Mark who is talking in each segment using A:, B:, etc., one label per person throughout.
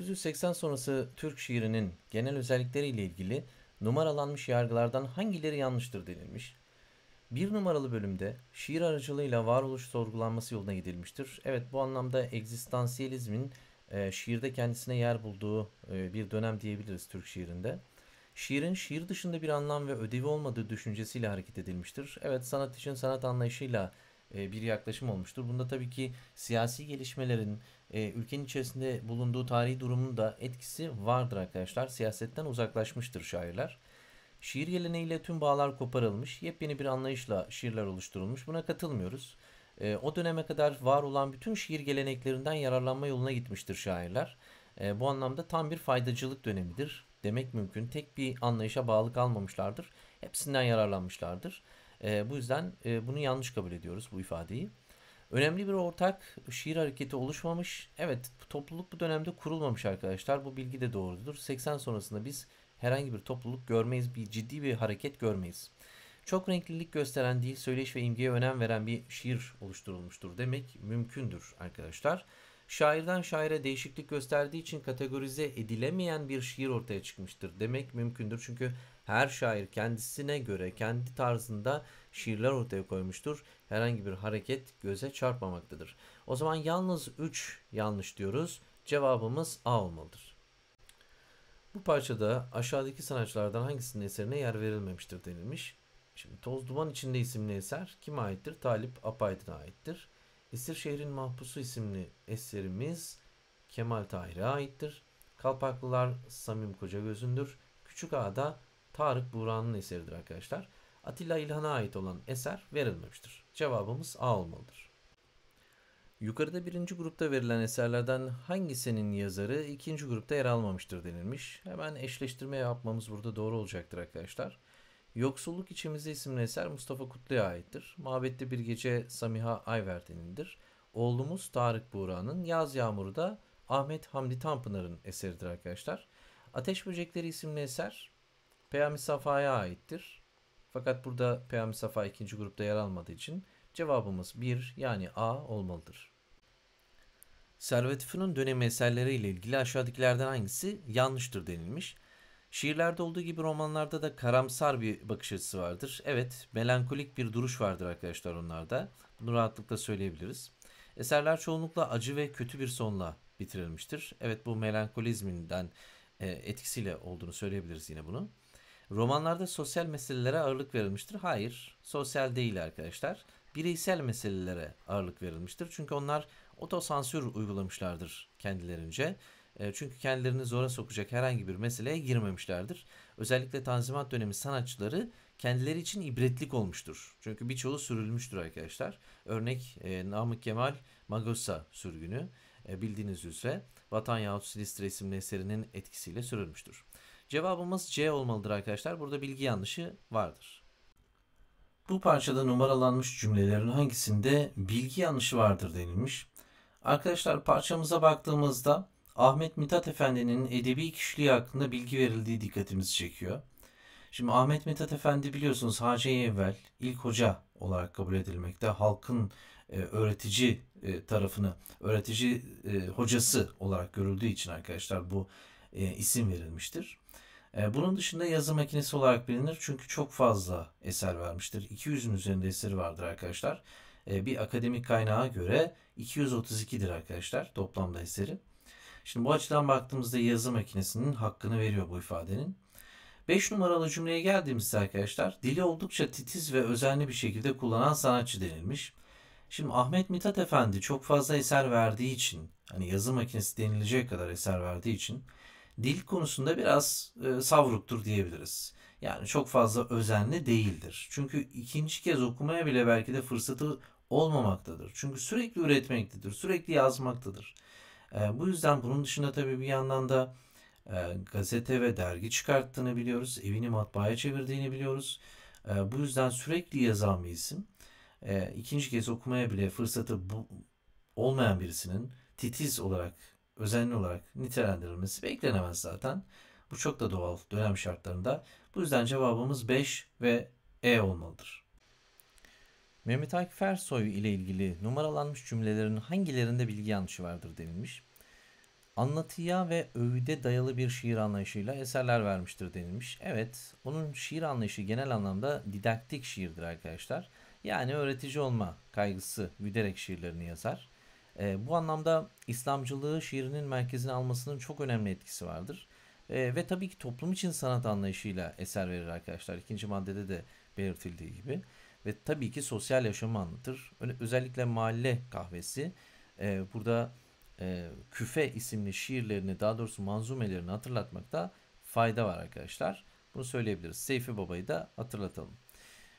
A: 1980 sonrası Türk şiirinin genel özellikleriyle ilgili numaralanmış yargılardan hangileri yanlıştır denilmiş. Bir numaralı bölümde şiir aracılığıyla varoluş sorgulanması yoluna gidilmiştir. Evet bu anlamda egzistansiyelizmin e, şiirde kendisine yer bulduğu e, bir dönem diyebiliriz Türk şiirinde. Şiirin şiir dışında bir anlam ve ödevi olmadığı düşüncesiyle hareket edilmiştir. Evet sanat için sanat anlayışıyla e, bir yaklaşım olmuştur. Bunda tabii ki siyasi gelişmelerin e, ülkenin içerisinde bulunduğu tarihi durumun da etkisi vardır arkadaşlar. Siyasetten uzaklaşmıştır şairler. Şiir geleneğiyle tüm bağlar koparılmış, yepyeni bir anlayışla şiirler oluşturulmuş. Buna katılmıyoruz. E, o döneme kadar var olan bütün şiir geleneklerinden yararlanma yoluna gitmiştir şairler. Bu anlamda tam bir faydacılık dönemidir demek mümkün. Tek bir anlayışa bağlı kalmamışlardır. Hepsinden yararlanmışlardır. E, bu yüzden e, bunu yanlış kabul ediyoruz bu ifadeyi. Önemli bir ortak şiir hareketi oluşmamış. Evet topluluk bu dönemde kurulmamış arkadaşlar. Bu bilgi de doğrudur. 80 sonrasında biz herhangi bir topluluk görmeyiz. Bir ciddi bir hareket görmeyiz. Çok renklilik gösteren değil, söyleyiş ve imgeye önem veren bir şiir oluşturulmuştur demek mümkündür arkadaşlar şairden şaire değişiklik gösterdiği için kategorize edilemeyen bir şiir ortaya çıkmıştır demek mümkündür. Çünkü her şair kendisine göre kendi tarzında şiirler ortaya koymuştur. Herhangi bir hareket göze çarpmamaktadır. O zaman yalnız 3 yanlış diyoruz. Cevabımız A olmalıdır. Bu parçada aşağıdaki sanatçılardan hangisinin eserine yer verilmemiştir denilmiş. Şimdi Toz Duman içinde isimli eser kime aittir? Talip Apaydın'a aittir. Esir Şehrin Mahpusu isimli eserimiz Kemal Tahir'e aittir. Kalpaklılar Samim Koca Gözündür. Küçük Ağa'da Tarık Buran'ın eseridir arkadaşlar. Atilla İlhan'a ait olan eser verilmemiştir. Cevabımız A olmalıdır. Yukarıda birinci grupta verilen eserlerden hangisinin yazarı ikinci grupta yer almamıştır denilmiş. Hemen eşleştirme yapmamız burada doğru olacaktır arkadaşlar. Yoksulluk İçimizde isimli eser Mustafa Kutlu'ya aittir. Mabette Bir Gece Samiha Ayverdi'nindir. Oğlumuz Tarık Buğra'nın Yaz Yağmuru da Ahmet Hamdi Tanpınar'ın eseridir arkadaşlar. Ateş Böcekleri isimli eser Peyami Safa'ya aittir. Fakat burada Peyami Safa ikinci grupta yer almadığı için cevabımız 1 yani A olmalıdır. Servet Fünun dönemi eserleriyle ilgili aşağıdakilerden hangisi yanlıştır denilmiş. Şiirlerde olduğu gibi romanlarda da karamsar bir bakış açısı vardır. Evet, melankolik bir duruş vardır arkadaşlar onlarda. Bunu rahatlıkla söyleyebiliriz. Eserler çoğunlukla acı ve kötü bir sonla bitirilmiştir. Evet bu melankolizminden e, etkisiyle olduğunu söyleyebiliriz yine bunu. Romanlarda sosyal meselelere ağırlık verilmiştir. Hayır, sosyal değil arkadaşlar. Bireysel meselelere ağırlık verilmiştir. Çünkü onlar otosansür uygulamışlardır kendilerince ee, çünkü kendilerini zora sokacak herhangi bir meseleye girmemişlerdir. Özellikle Tanzimat dönemi sanatçıları kendileri için ibretlik olmuştur. Çünkü birçoğu sürülmüştür arkadaşlar. Örnek e, Namık Kemal Magosa sürgünü e, bildiğiniz üzere Vatan yahut Silistre isimli eserinin etkisiyle sürülmüştür. Cevabımız C olmalıdır arkadaşlar. Burada bilgi yanlışı vardır. Bu parçada numaralanmış cümlelerin hangisinde bilgi yanlışı vardır denilmiş. Arkadaşlar parçamıza baktığımızda Ahmet Mithat Efendi'nin edebi kişiliği hakkında bilgi verildiği dikkatimizi çekiyor. Şimdi Ahmet Mithat Efendi biliyorsunuz Hacı Evvel ilk hoca olarak kabul edilmekte. Halkın e, öğretici e, tarafını, öğretici e, hocası olarak görüldüğü için arkadaşlar bu e, isim verilmiştir. E, bunun dışında yazı makinesi olarak bilinir çünkü çok fazla eser vermiştir. 200'ün üzerinde eseri vardır arkadaşlar. E, bir akademik kaynağa göre 232'dir arkadaşlar toplamda eseri. Şimdi bu açıdan baktığımızda yazı makinesinin hakkını veriyor bu ifadenin. 5 numaralı cümleye geldiğimizde arkadaşlar dili oldukça titiz ve özenli bir şekilde kullanan sanatçı denilmiş. Şimdi Ahmet Mithat Efendi çok fazla eser verdiği için hani yazı makinesi denilecek kadar eser verdiği için dil konusunda biraz e, savruktur diyebiliriz. Yani çok fazla özenli değildir. Çünkü ikinci kez okumaya bile belki de fırsatı olmamaktadır. Çünkü sürekli üretmektedir, sürekli yazmaktadır. Ee, bu yüzden bunun dışında tabii bir yandan da e, gazete ve dergi çıkarttığını biliyoruz. Evini matbaaya çevirdiğini biliyoruz. E, bu yüzden sürekli yazan bir isim. E, ikinci kez okumaya bile fırsatı bu, olmayan birisinin titiz olarak, özenli olarak nitelendirilmesi beklenemez zaten. Bu çok da doğal dönem şartlarında. Bu yüzden cevabımız 5 ve E olmalıdır. Mehmet Akif Ersoy ile ilgili numaralanmış cümlelerin hangilerinde bilgi yanlışı vardır denilmiş. Anlatıya ve övüde dayalı bir şiir anlayışıyla eserler vermiştir denilmiş. Evet, onun şiir anlayışı genel anlamda didaktik şiirdir arkadaşlar. Yani öğretici olma kaygısı güderek şiirlerini yazar. E, bu anlamda İslamcılığı şiirinin merkezine almasının çok önemli etkisi vardır. E, ve tabii ki toplum için sanat anlayışıyla eser verir arkadaşlar. İkinci maddede de belirtildiği gibi ve tabii ki sosyal yaşamı anlatır. Özellikle Mahalle Kahvesi e, burada e, Küfe isimli şiirlerini daha doğrusu manzumelerini hatırlatmakta fayda var arkadaşlar. Bunu söyleyebiliriz. Seyfi Baba'yı da hatırlatalım.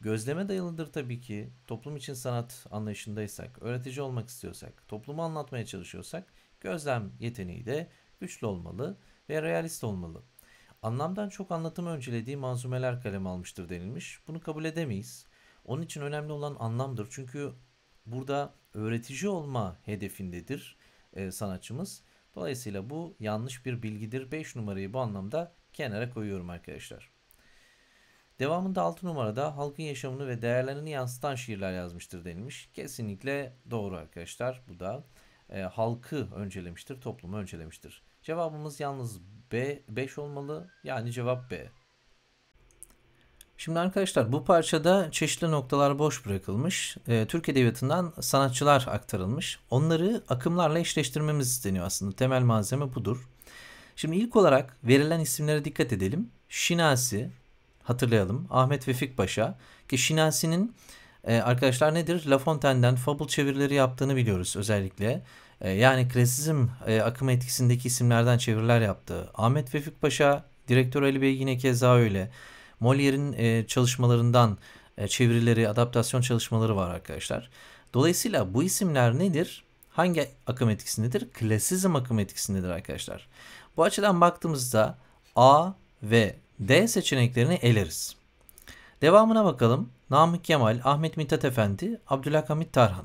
A: Gözleme dayalıdır tabii ki. Toplum için sanat anlayışındaysak, öğretici olmak istiyorsak, toplumu anlatmaya çalışıyorsak gözlem yeteneği de güçlü olmalı ve realist olmalı. Anlamdan çok anlatımı öncelediği manzumeler kaleme almıştır denilmiş. Bunu kabul edemeyiz. Onun için önemli olan anlamdır. Çünkü burada öğretici olma hedefindedir e, sanatçımız. Dolayısıyla bu yanlış bir bilgidir. 5 numarayı bu anlamda kenara koyuyorum arkadaşlar. Devamında 6 numarada halkın yaşamını ve değerlerini yansıtan şiirler yazmıştır denilmiş. Kesinlikle doğru arkadaşlar. Bu da e, halkı öncelemiştir, toplumu öncelemiştir. Cevabımız yalnız B 5 olmalı. Yani cevap B. Şimdi arkadaşlar bu parçada çeşitli noktalar boş bırakılmış. E, Türk Edebiyatı'ndan sanatçılar aktarılmış. Onları akımlarla eşleştirmemiz isteniyor aslında. Temel malzeme budur. Şimdi ilk olarak verilen isimlere dikkat edelim. Şinasi hatırlayalım. Ahmet Vefik Paşa ki Şinasi'nin e, arkadaşlar nedir? La Fontaine'den fabul çevirileri yaptığını biliyoruz özellikle. E, yani klasizm e, akımı etkisindeki isimlerden çeviriler yaptı. Ahmet Vefik Paşa, direktör Ali Bey yine keza öyle. Molière'in e, çalışmalarından e, çevirileri, adaptasyon çalışmaları var arkadaşlar. Dolayısıyla bu isimler nedir? Hangi akım etkisindedir? Klasizm akım etkisindedir arkadaşlar. Bu açıdan baktığımızda A ve D seçeneklerini eleriz. Devamına bakalım. Namık Kemal, Ahmet Mithat Efendi, Abdülhamit Tarhan.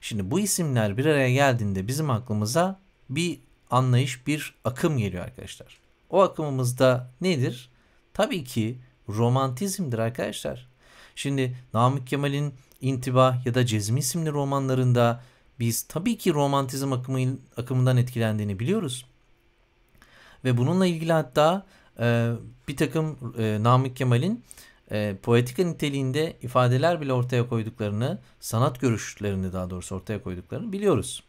A: Şimdi bu isimler bir araya geldiğinde bizim aklımıza bir anlayış, bir akım geliyor arkadaşlar. O akımımızda nedir? Tabii ki romantizmdir arkadaşlar. Şimdi Namık Kemal'in İntiba ya da Cezmi isimli romanlarında biz tabii ki romantizm akımı, akımından etkilendiğini biliyoruz. Ve bununla ilgili hatta e, bir takım e, Namık Kemal'in e, poetika niteliğinde ifadeler bile ortaya koyduklarını, sanat görüşlerini daha doğrusu ortaya koyduklarını biliyoruz.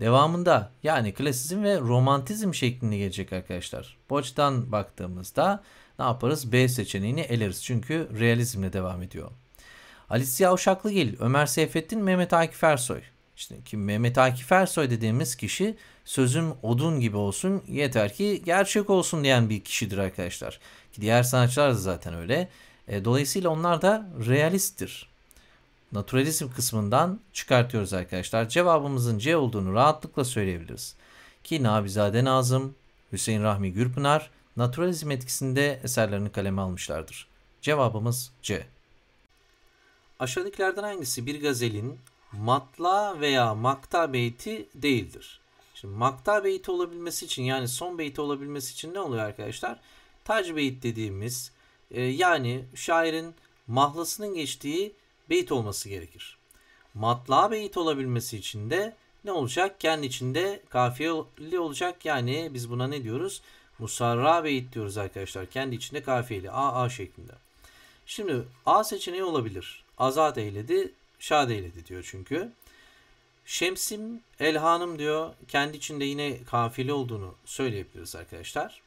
A: Devamında yani klasizm ve romantizm şeklinde gelecek arkadaşlar. Boç'tan baktığımızda ne yaparız? B seçeneğini eleriz. Çünkü realizmle devam ediyor. Ali Siyah Uşaklıgil, Ömer Seyfettin, Mehmet Akif Ersoy. İşte ki Mehmet Akif Ersoy dediğimiz kişi sözüm odun gibi olsun yeter ki gerçek olsun diyen bir kişidir arkadaşlar. Ki diğer sanatçılar da zaten öyle. E, dolayısıyla onlar da realisttir. Naturalizm kısmından çıkartıyoruz arkadaşlar. Cevabımızın C olduğunu rahatlıkla söyleyebiliriz. Ki Nabizade Nazım, Hüseyin Rahmi Gürpınar, naturalizm etkisinde eserlerini kaleme almışlardır. Cevabımız C. Aşağıdakilerden hangisi bir gazelin matla veya makta beyti değildir? Şimdi makta beyti olabilmesi için yani son beyti olabilmesi için ne oluyor arkadaşlar? Tac beyit dediğimiz e, yani şairin mahlasının geçtiği beyt olması gerekir. Matla beyit olabilmesi için de ne olacak? Kendi içinde kafiyeli olacak. Yani biz buna ne diyoruz? Musarra beyit diyoruz arkadaşlar. Kendi içinde kafiyeli. A A şeklinde. Şimdi A seçeneği olabilir. Azat eyledi, şad eyledi diyor çünkü. Şemsim Elhanım diyor. Kendi içinde yine kafili olduğunu söyleyebiliriz arkadaşlar.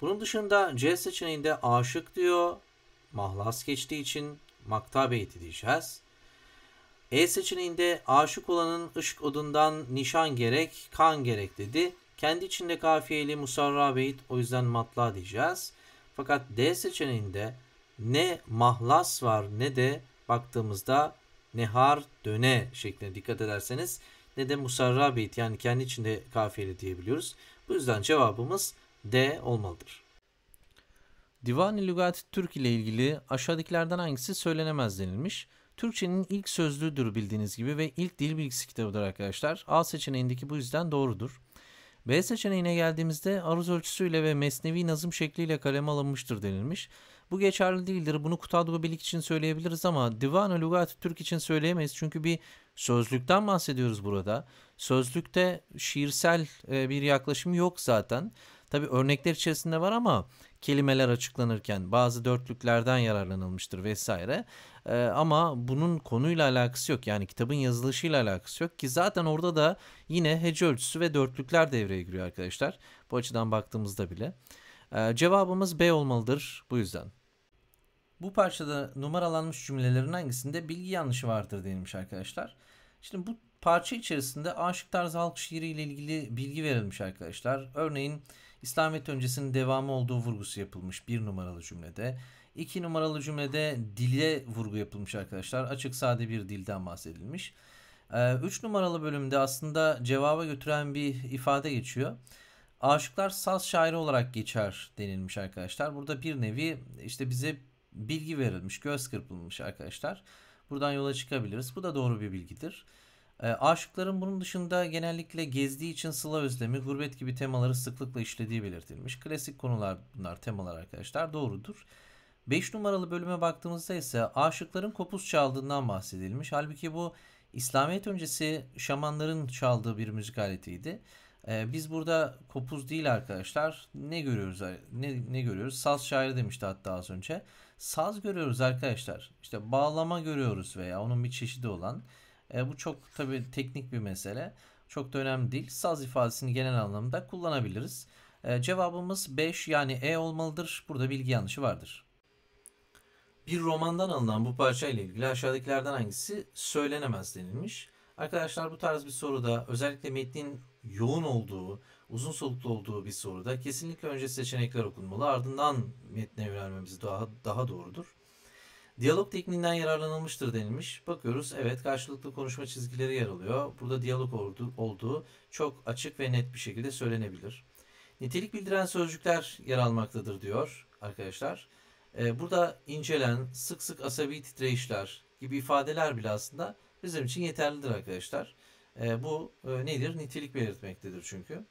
A: Bunun dışında C seçeneğinde aşık diyor. Mahlas geçtiği için makta beyti diyeceğiz. E seçeneğinde aşık olanın ışık odundan nişan gerek, kan gerek dedi. Kendi içinde kafiyeli musarra beyit o yüzden matla diyeceğiz. Fakat D seçeneğinde ne mahlas var ne de baktığımızda nehar döne şeklinde dikkat ederseniz ne de musarra beyit yani kendi içinde kafiyeli diyebiliyoruz. Bu yüzden cevabımız D olmalıdır. Divani Lügat Türk ile ilgili aşağıdakilerden hangisi söylenemez denilmiş? Türkçenin ilk sözlüğüdür bildiğiniz gibi ve ilk dil bilgisi kitabıdır arkadaşlar. A seçeneğindeki bu yüzden doğrudur. B seçeneğine geldiğimizde aruz ölçüsüyle ve mesnevi nazım şekliyle kaleme alınmıştır denilmiş. Bu geçerli değildir. Bunu Kutadgu Bilik için söyleyebiliriz ama Divan-ı Lugat Türk için söyleyemeyiz. Çünkü bir sözlükten bahsediyoruz burada. Sözlükte şiirsel e, bir yaklaşım yok zaten. Tabi örnekler içerisinde var ama kelimeler açıklanırken bazı dörtlüklerden yararlanılmıştır vesaire. E, ama bunun konuyla alakası yok. Yani kitabın yazılışıyla alakası yok ki zaten orada da yine hece ölçüsü ve dörtlükler devreye giriyor arkadaşlar. Bu açıdan baktığımızda bile. E, cevabımız B olmalıdır bu yüzden. Bu parçada numaralanmış cümlelerin hangisinde bilgi yanlışı vardır denilmiş arkadaşlar. Şimdi bu parça içerisinde aşık tarzı halk şiiriyle ilgili bilgi verilmiş arkadaşlar. Örneğin İslamiyet öncesinin devamı olduğu vurgusu yapılmış bir numaralı cümlede. İki numaralı cümlede dile vurgu yapılmış arkadaşlar. Açık sade bir dilden bahsedilmiş. Ee, üç numaralı bölümde aslında cevaba götüren bir ifade geçiyor. Aşıklar saz şairi olarak geçer denilmiş arkadaşlar. Burada bir nevi işte bize bilgi verilmiş, göz kırpılmış arkadaşlar. Buradan yola çıkabiliriz. Bu da doğru bir bilgidir. E, aşıkların bunun dışında genellikle gezdiği için sıla özlemi, gurbet gibi temaları sıklıkla işlediği belirtilmiş. Klasik konular bunlar, temalar arkadaşlar doğrudur. 5 numaralı bölüme baktığımızda ise aşıkların kopuz çaldığından bahsedilmiş. Halbuki bu İslamiyet öncesi şamanların çaldığı bir müzik aletiydi. Ee, biz burada kopuz değil arkadaşlar. Ne görüyoruz? Ne, ne görüyoruz? Saz şairi demişti hatta az önce. Saz görüyoruz arkadaşlar. İşte bağlama görüyoruz veya onun bir çeşidi olan. Ee, bu çok tabi teknik bir mesele. Çok da önemli değil. Saz ifadesini genel anlamda kullanabiliriz. Ee, cevabımız 5 yani E olmalıdır. Burada bilgi yanlışı vardır. Bir romandan alınan bu parça ile ilgili aşağıdakilerden hangisi söylenemez denilmiş. Arkadaşlar bu tarz bir soruda özellikle metnin yoğun olduğu, uzun soluklu olduğu bir soruda kesinlikle önce seçenekler okunmalı ardından metne yönelmemiz daha, daha doğrudur. Diyalog tekniğinden yararlanılmıştır denilmiş. Bakıyoruz evet karşılıklı konuşma çizgileri yer alıyor. Burada diyalog olduğu çok açık ve net bir şekilde söylenebilir. Nitelik bildiren sözcükler yer almaktadır diyor arkadaşlar. Ee, burada incelen sık sık asabi titreyişler gibi ifadeler bile aslında bizim için yeterlidir arkadaşlar. Ee, bu e, nedir? Nitelik belirtmektedir çünkü.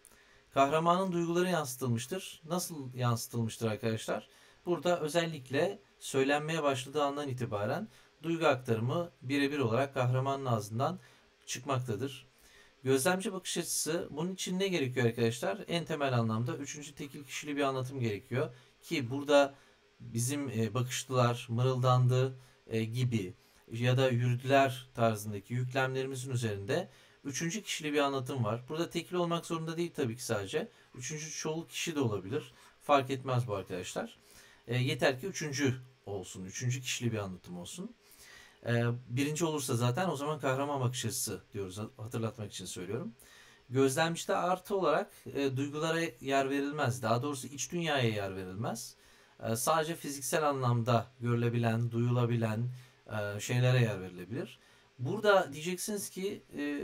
A: Kahramanın duyguları yansıtılmıştır. Nasıl yansıtılmıştır arkadaşlar? Burada özellikle söylenmeye başladığı andan itibaren duygu aktarımı birebir olarak kahramanın ağzından çıkmaktadır. Gözlemci bakış açısı bunun için ne gerekiyor arkadaşlar? En temel anlamda üçüncü tekil kişili bir anlatım gerekiyor. Ki burada bizim e, bakıştılar, mırıldandı e, gibi ya da yürüdüler tarzındaki yüklemlerimizin üzerinde üçüncü kişili bir anlatım var. Burada tekil olmak zorunda değil tabii ki sadece. Üçüncü çoğul kişi de olabilir. Fark etmez bu arkadaşlar. E, yeter ki üçüncü olsun. Üçüncü kişili bir anlatım olsun. E, birinci olursa zaten o zaman kahraman bakış açısı diyoruz. Hatırlatmak için söylüyorum. Gözlemcide artı olarak e, duygulara yer verilmez. Daha doğrusu iç dünyaya yer verilmez. Ee, sadece fiziksel anlamda görülebilen, duyulabilen e, şeylere yer verilebilir. Burada diyeceksiniz ki e,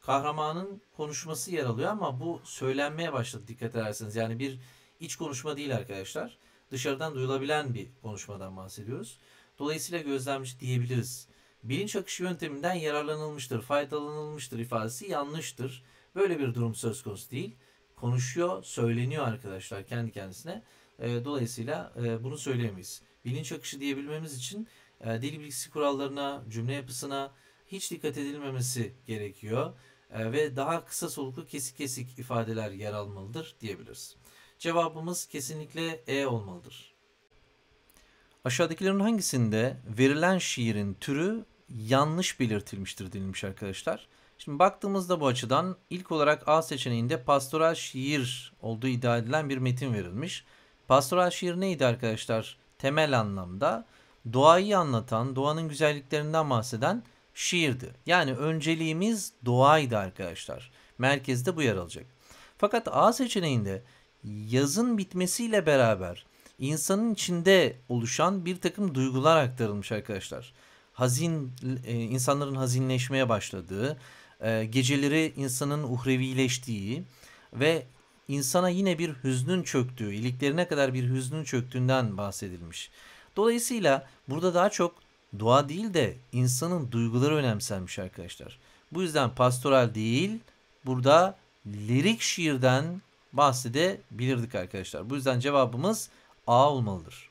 A: kahramanın konuşması yer alıyor ama bu söylenmeye başladı dikkat ederseniz. Yani bir iç konuşma değil arkadaşlar. Dışarıdan duyulabilen bir konuşmadan bahsediyoruz. Dolayısıyla gözlemci diyebiliriz. Bilinç akışı yönteminden yararlanılmıştır, faydalanılmıştır ifadesi yanlıştır. Böyle bir durum söz konusu değil. Konuşuyor, söyleniyor arkadaşlar kendi kendisine. Ee, dolayısıyla e, bunu söyleyemeyiz. Bilinç akışı diyebilmemiz için e, dil bilgisi kurallarına, cümle yapısına hiç dikkat edilmemesi gerekiyor e, ve daha kısa soluklu kesik kesik ifadeler yer almalıdır diyebiliriz. Cevabımız kesinlikle E olmalıdır. Aşağıdakilerin hangisinde verilen şiirin türü yanlış belirtilmiştir denilmiş arkadaşlar. Şimdi baktığımızda bu açıdan ilk olarak A seçeneğinde pastoral şiir olduğu iddia edilen bir metin verilmiş. Pastoral şiir neydi arkadaşlar? Temel anlamda doğayı anlatan, doğanın güzelliklerinden bahseden şiirdi. Yani önceliğimiz doğaydı arkadaşlar. Merkezde bu yer alacak. Fakat A seçeneğinde yazın bitmesiyle beraber insanın içinde oluşan bir takım duygular aktarılmış arkadaşlar. Hazin e, insanların hazinleşmeye başladığı, e, geceleri insanın uhrevileştiği ve insana yine bir hüznün çöktüğü, iliklerine kadar bir hüznün çöktüğünden bahsedilmiş. Dolayısıyla burada daha çok dua değil de insanın duyguları önemsenmiş arkadaşlar. Bu yüzden pastoral değil, burada lirik şiirden bahsedebilirdik arkadaşlar. Bu yüzden cevabımız A olmalıdır.